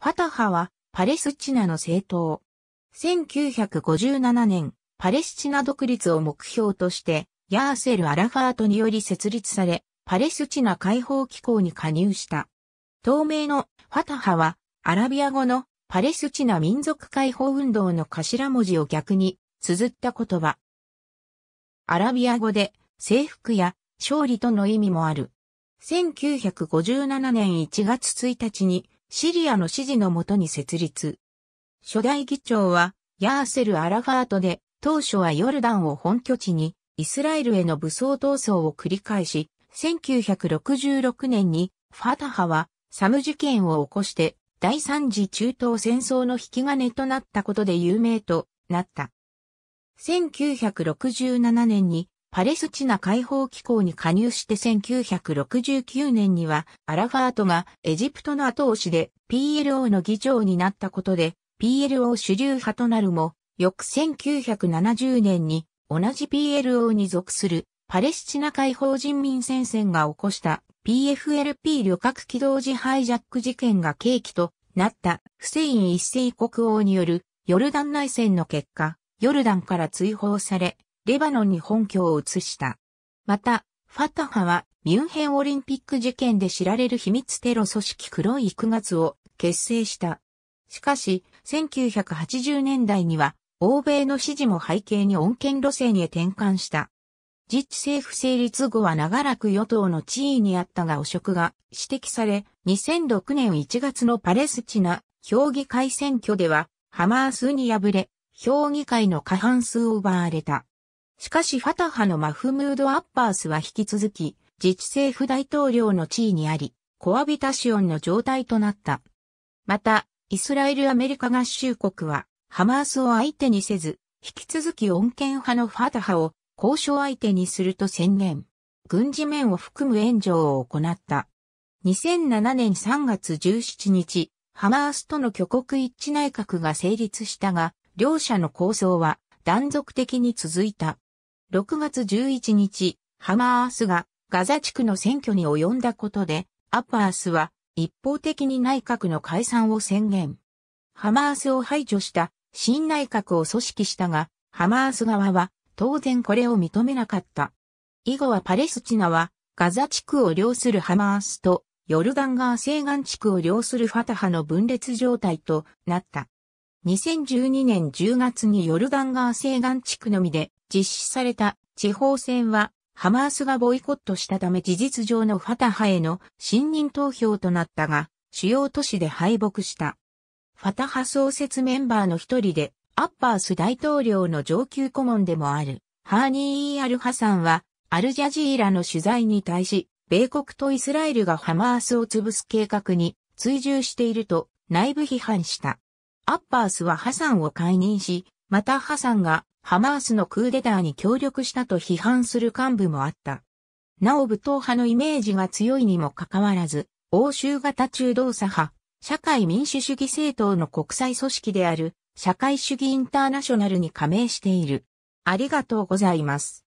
ファタハはパレスチナの政党。1957年、パレスチナ独立を目標として、ヤーセル・アラファートにより設立され、パレスチナ解放機構に加入した。透明のファタハは、アラビア語のパレスチナ民族解放運動の頭文字を逆に綴った言葉。アラビア語で征服や勝利との意味もある。1957年1月1日にシリアの支持のもとに設立。初代議長はヤーセル・アラファートで、当初はヨルダンを本拠地にイスラエルへの武装闘争を繰り返し、1966年にファタハはサム事件を起こして第三次中東戦争の引き金となったことで有名となった。1967年にパレスチナ解放機構に加入して1969年には、アラファートがエジプトの後押しで PLO の議長になったことで、PLO 主流派となるも、翌1970年に同じ PLO に属するパレスチナ解放人民戦線が起こした PFLP 旅客機動時ハイジャック事件が契機となったフセイン一世国王によるヨルダン内戦の結果、ヨルダンから追放され、レバノンに本拠を移した。また、ファタハはミュンヘンオリンピック事件で知られる秘密テロ組織黒い9月を結成した。しかし、1980年代には、欧米の支持も背景に穏健路線へ転換した。自治政府成立後は長らく与党の地位にあったが汚職が指摘され、2006年1月のパレスチナ評議会選挙では、ハマースに敗れ、評議会の過半数を奪われた。しかしファタハのマフムード・アッパースは引き続き、自治政府大統領の地位にあり、コアビタシオンの状態となった。また、イスラエル・アメリカ合衆国は、ハマースを相手にせず、引き続き穏健派のファタハを交渉相手にすると宣言。軍事面を含む援助を行った。2007年3月17日、ハマースとの挙国一致内閣が成立したが、両者の構想は断続的に続いた。6月11日、ハマースがガザ地区の選挙に及んだことで、アッパースは一方的に内閣の解散を宣言。ハマースを排除した新内閣を組織したが、ハマース側は当然これを認めなかった。以後はパレスチナはガザ地区を領するハマースとヨルダン川西岸地区を領するファタハの分裂状態となった。2012年10月にヨルダン川西岸地区のみで実施された地方選はハマースがボイコットしたため事実上のファタハへの信任投票となったが主要都市で敗北した。ファタハ創設メンバーの一人でアッパース大統領の上級顧問でもあるハーニー・イー・アル・ハサンはアルジャジーラの取材に対し米国とイスラエルがハマースを潰す計画に追従していると内部批判した。アッパースはハサンを解任し、またハサンがハマースのクーデターに協力したと批判する幹部もあった。なお武闘派のイメージが強いにもかかわらず、欧州型中道左派、社会民主主義政党の国際組織である社会主義インターナショナルに加盟している。ありがとうございます。